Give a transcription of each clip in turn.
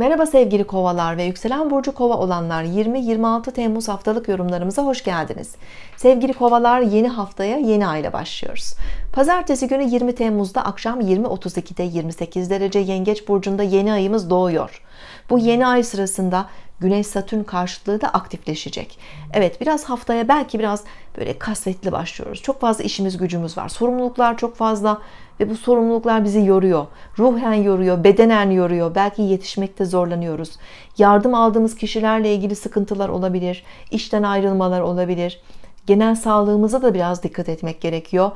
Merhaba sevgili kovalar ve yükselen burcu kova olanlar 20-26 Temmuz haftalık yorumlarımıza hoş geldiniz. Sevgili kovalar yeni haftaya yeni ayla başlıyoruz. Pazartesi günü 20 Temmuz'da akşam 20.32'de 28 derece Yengeç burcunda yeni ayımız doğuyor. Bu yeni ay sırasında Güneş Satürn karşıtlığı da aktifleşecek. Evet biraz haftaya belki biraz böyle kasvetli başlıyoruz. Çok fazla işimiz gücümüz var. Sorumluluklar çok fazla ve bu sorumluluklar bizi yoruyor. Ruhen yoruyor, bedenen yoruyor. Belki yetişmekte zorlanıyoruz. Yardım aldığımız kişilerle ilgili sıkıntılar olabilir. İşten ayrılmalar olabilir genel sağlığımıza da biraz dikkat etmek gerekiyor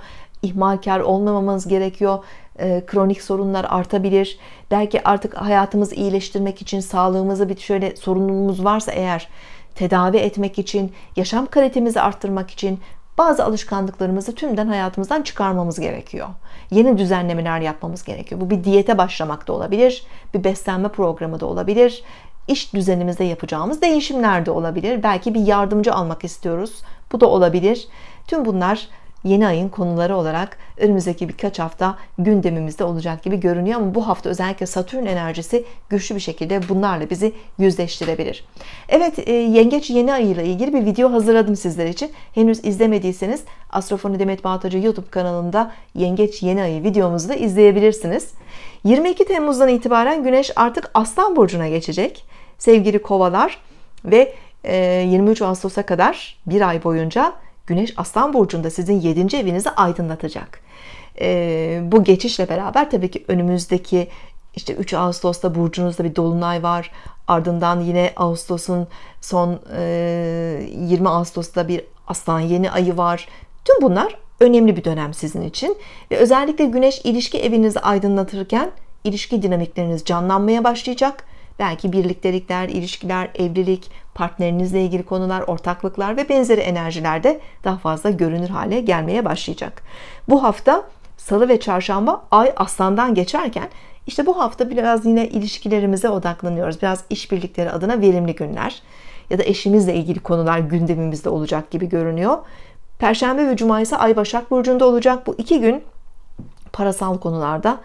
ihmalkar olmamamız gerekiyor. E, kronik sorunlar artabilir. Belki artık hayatımızı iyileştirmek için sağlığımızı bir şöyle sorunumuz varsa eğer tedavi etmek için, yaşam kalitemizi arttırmak için bazı alışkanlıklarımızı tümden hayatımızdan çıkarmamız gerekiyor. Yeni düzenlemeler yapmamız gerekiyor. Bu bir diyete başlamak da olabilir, bir beslenme programı da olabilir, iş düzenimizde yapacağımız değişimler de olabilir. Belki bir yardımcı almak istiyoruz. Bu da olabilir. Tüm bunlar yeni ayın konuları olarak önümüzdeki birkaç hafta gündemimizde olacak gibi görünüyor ama bu hafta özellikle Satürn enerjisi güçlü bir şekilde bunlarla bizi yüzleştirebilir. Evet e, Yengeç yeni ayı ile ilgili bir video hazırladım sizler için. Henüz izlemediyseniz Astrofoni Demet Bağtacı YouTube kanalında Yengeç yeni ayı videomuzu da izleyebilirsiniz. 22 Temmuz'dan itibaren Güneş artık Aslan Burcu'na geçecek. Sevgili kovalar ve 23 e, Ağustos'a kadar bir ay boyunca Güneş Aslan Burcu'nda sizin 7. evinizi aydınlatacak. E, bu geçişle beraber tabii ki önümüzdeki işte 3 Ağustos'ta burcunuzda bir dolunay var. Ardından yine Ağustos'un son e, 20 Ağustos'ta bir Aslan Yeni Ayı var. Tüm bunlar önemli bir dönem sizin için. Ve özellikle Güneş ilişki evinizi aydınlatırken ilişki dinamikleriniz canlanmaya başlayacak. Belki birliktelikler, ilişkiler, evlilik, partnerinizle ilgili konular, ortaklıklar ve benzeri enerjilerde daha fazla görünür hale gelmeye başlayacak. Bu hafta salı ve çarşamba ay aslandan geçerken işte bu hafta biraz yine ilişkilerimize odaklanıyoruz. Biraz işbirlikleri adına verimli günler ya da eşimizle ilgili konular gündemimizde olacak gibi görünüyor. Perşembe ve Cuma ise Ay Başak Burcu'nda olacak. Bu iki gün parasal konularda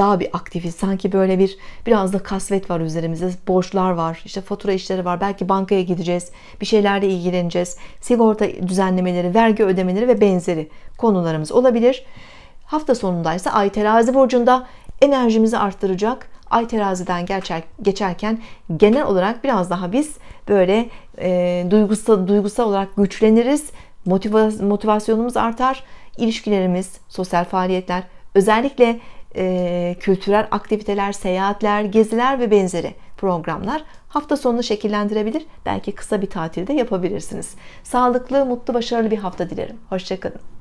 daha bir aktifiz. Sanki böyle bir biraz da kasvet var üzerimizde. Borçlar var, işte fatura işleri var. Belki bankaya gideceğiz, bir şeylerle ilgileneceğiz. Sigorta düzenlemeleri, vergi ödemeleri ve benzeri konularımız olabilir. Hafta sonundaysa ay terazi burcunda enerjimizi arttıracak. Ay teraziden geçer, geçerken genel olarak biraz daha biz böyle e, duygusal, duygusal olarak güçleniriz. Motiva, motivasyonumuz artar. ilişkilerimiz, sosyal faaliyetler özellikle e, kültürel aktiviteler, seyahatler, geziler ve benzeri programlar hafta sonunu şekillendirebilir. Belki kısa bir tatilde yapabilirsiniz. Sağlıklı, mutlu, başarılı bir hafta dilerim. Hoşçakalın.